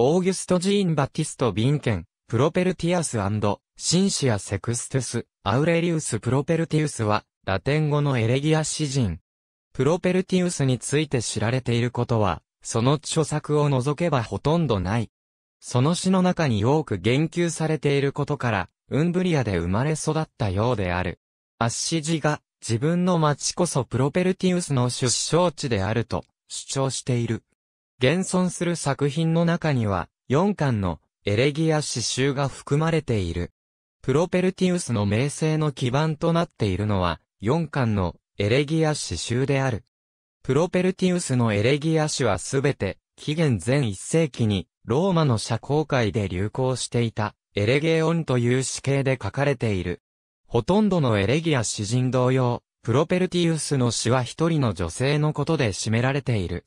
オーギュスト・ジーン・バティスト・ビンケン、プロペルティアスシンシア・セクストゥス、アウレリウス・プロペルティウスは、ラテン語のエレギア詩人。プロペルティウスについて知られていることは、その著作を除けばほとんどない。その詩の中に多く言及されていることから、ウンブリアで生まれ育ったようである。アッシジが、自分の町こそプロペルティウスの出生地であると、主張している。現存する作品の中には、4巻のエレギア詩集が含まれている。プロペルティウスの名声の基盤となっているのは、4巻のエレギア詩集である。プロペルティウスのエレギア詩はすべて、紀元前1世紀に、ローマの社交界で流行していた、エレゲオンという詩形で書かれている。ほとんどのエレギア詩人同様、プロペルティウスの詩は一人の女性のことで占められている。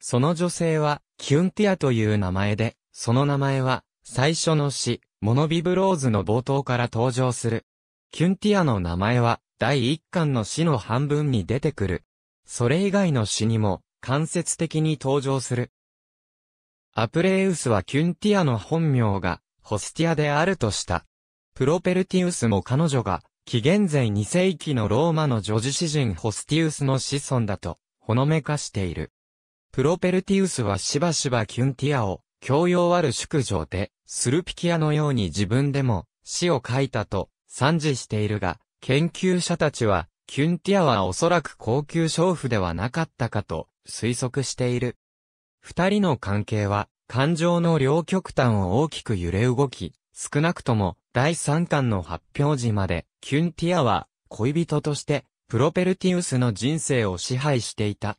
その女性は、キュンティアという名前で、その名前は、最初の詩、モノビブローズの冒頭から登場する。キュンティアの名前は、第一巻の詩の半分に出てくる。それ以外の詩にも、間接的に登場する。アプレウスはキュンティアの本名が、ホスティアであるとした。プロペルティウスも彼女が、紀元前2世紀のローマの女子詩人ホスティウスの子孫だと、ほのめかしている。プロペルティウスはしばしばキュンティアを、教養ある宿女で、スルピキアのように自分でも、詩を書いたと、賛辞しているが、研究者たちは、キュンティアはおそらく高級娼婦ではなかったかと、推測している。二人の関係は、感情の両極端を大きく揺れ動き、少なくとも、第三巻の発表時まで、キュンティアは、恋人として、プロペルティウスの人生を支配していた。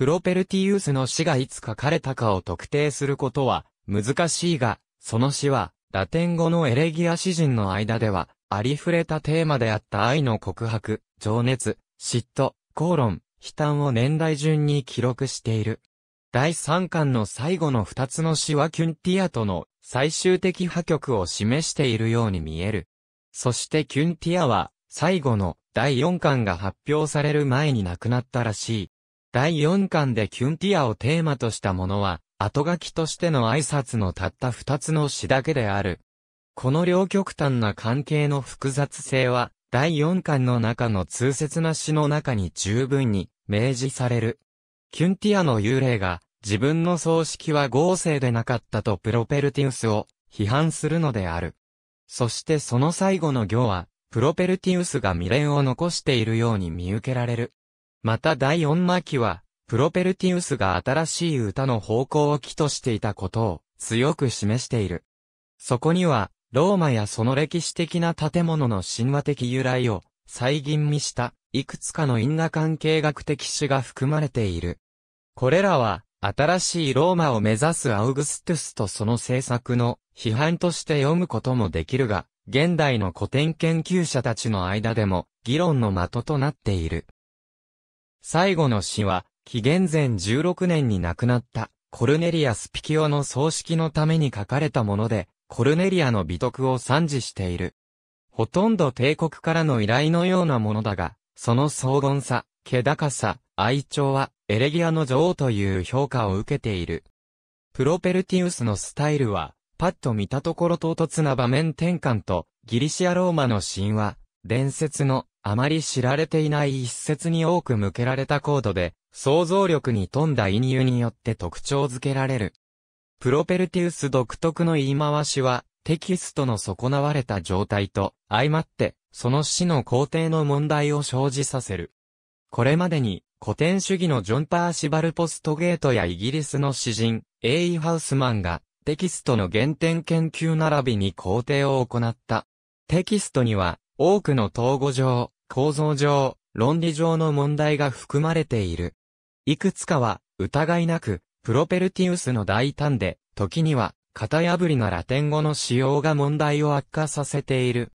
プロペルティウスの死がいつ書かれたかを特定することは難しいが、その死は、ラテン語のエレギア詩人の間では、ありふれたテーマであった愛の告白、情熱、嫉妬、口論、悲嘆を年代順に記録している。第3巻の最後の2つの詩はキュンティアとの最終的破局を示しているように見える。そしてキュンティアは、最後の第4巻が発表される前に亡くなったらしい。第4巻でキュンティアをテーマとしたものは、後書きとしての挨拶のたった2つの詩だけである。この両極端な関係の複雑性は、第4巻の中の通説な詩の中に十分に明示される。キュンティアの幽霊が、自分の葬式は合成でなかったとプロペルティウスを批判するのである。そしてその最後の行は、プロペルティウスが未練を残しているように見受けられる。また第4巻は、プロペルティウスが新しい歌の方向を起としていたことを強く示している。そこには、ローマやその歴史的な建物の神話的由来を再吟味したいくつかの因果関係学的詩が含まれている。これらは、新しいローマを目指すアウグストゥスとその政策の批判として読むこともできるが、現代の古典研究者たちの間でも議論の的となっている。最後の死は、紀元前16年に亡くなった、コルネリア・スピキオの葬式のために書かれたもので、コルネリアの美徳を賛辞している。ほとんど帝国からの依頼のようなものだが、その荘厳さ、気高さ、愛鳥は、エレギアの女王という評価を受けている。プロペルティウスのスタイルは、パッと見たところ唐突な場面転換と、ギリシア・ローマの神話、伝説のあまり知られていない一説に多く向けられたコードで、想像力に富んだ因入によって特徴づけられる。プロペルティウス独特の言い回しは、テキストの損なわれた状態と、相まって、その死の工程の問題を生じさせる。これまでに、古典主義のジョン・パーシバル・ポストゲートやイギリスの詩人、エイ・ハウスマンが、テキストの原点研究並びに工程を行った。テキストには、多くの統合上、構造上、論理上の問題が含まれている。いくつかは、疑いなく、プロペルティウスの大胆で、時には、型破りなラテン語の使用が問題を悪化させている。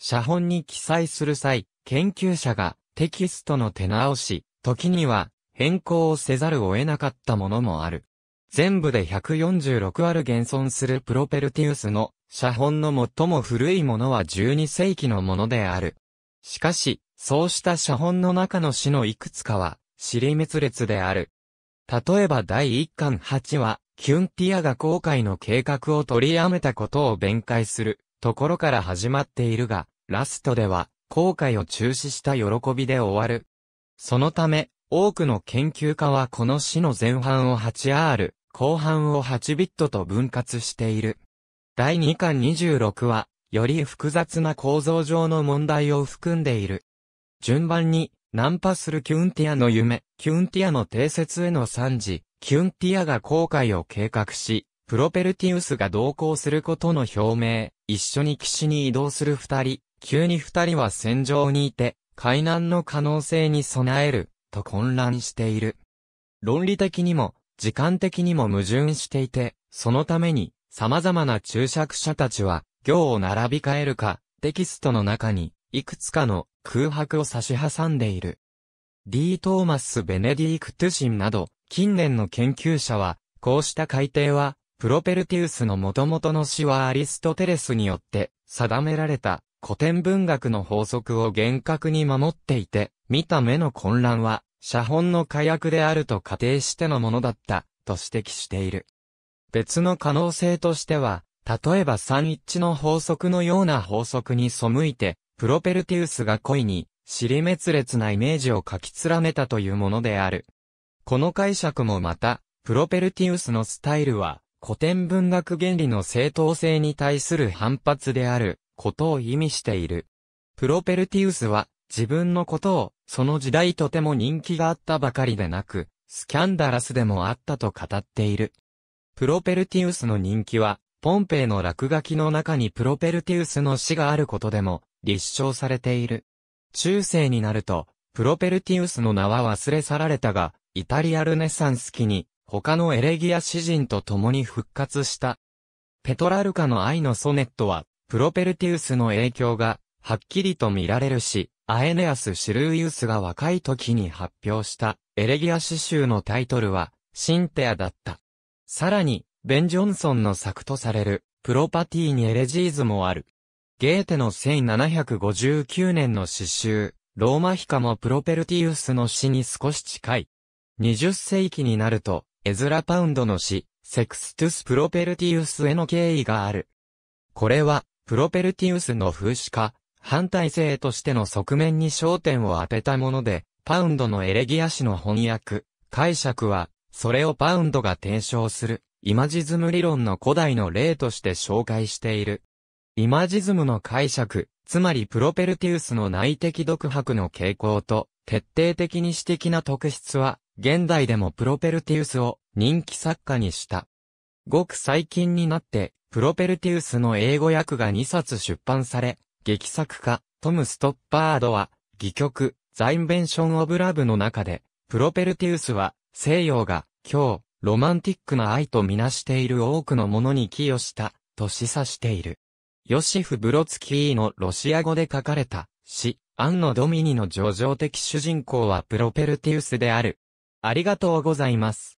写本に記載する際、研究者がテキストの手直し、時には変更をせざるを得なかったものもある。全部で146ある現存するプロペルティウスの写本の最も古いものは12世紀のものである。しかし、そうした写本の中の詩のいくつかは、尻滅裂である。例えば第1巻8は、キュンティアが公開の計画を取りやめたことを弁解するところから始まっているが、ラストでは、後悔を中止した喜びで終わる。そのため、多くの研究家はこの詩の前半を 8R、後半を8ビットと分割している。第2巻26は、より複雑な構造上の問題を含んでいる。順番に、ナンパするキュンティアの夢、キュンティアの定説への賛辞、キュンティアが航海を計画し、プロペルティウスが同行することの表明、一緒に岸に移動する二人、急に二人は戦場にいて、海難の可能性に備える、と混乱している。論理的にも、時間的にも矛盾していて、そのために、様々な注釈者たちは、行を並び替えるか、テキストの中に、いくつかの空白を差し挟んでいる。D. トーマス・ベネディクトゥシンなど、近年の研究者は、こうした改定は、プロペルティウスの元々の詩はアリストテレスによって定められた古典文学の法則を厳格に守っていて、見た目の混乱は写本の火薬であると仮定してのものだったと指摘している。別の可能性としては、例えば三一の法則のような法則に背いて、プロペルティウスが恋に、尻滅裂なイメージを書き連ねたというものである。この解釈もまた、プロペルティウスのスタイルは、古典文学原理の正当性に対する反発であることを意味している。プロペルティウスは自分のことをその時代とても人気があったばかりでなく、スキャンダラスでもあったと語っている。プロペルティウスの人気はポンペイの落書きの中にプロペルティウスの死があることでも立証されている。中世になると、プロペルティウスの名は忘れ去られたが、イタリアルネサンス期に、他のエレギア詩人と共に復活した。ペトラルカの愛のソネットは、プロペルティウスの影響が、はっきりと見られるし、アエネアス・シルーイウスが若い時に発表した、エレギア詩集のタイトルは、シンテアだった。さらに、ベン・ジョンソンの作とされる、プロパティにエレジーズもある。ゲーテの1759年の詩集、ローマヒカもプロペルティウスの詩に少し近い。20世紀になると、エズラ・パウンドの詩、セクストゥス・プロペルティウスへの敬意がある。これは、プロペルティウスの風刺化、反体制としての側面に焦点を当てたもので、パウンドのエレギア詩の翻訳、解釈は、それをパウンドが提唱する。イマジズム理論の古代の例として紹介している。イマジズムの解釈、つまりプロペルティウスの内的独白の傾向と、徹底的に私的な特質は、現代でもプロペルティウスを人気作家にした。ごく最近になって、プロペルティウスの英語訳が2冊出版され、劇作家、トム・ストッパードは、戯曲、ザインベンション・オブ・ラブの中で、プロペルティウスは、西洋が、今日、ロマンティックな愛とみなしている多くのものに寄与した、と示唆している。ヨシフ・ブロツキーのロシア語で書かれた詩、アンのドミニの叙情的主人公はプロペルティウスである。ありがとうございます。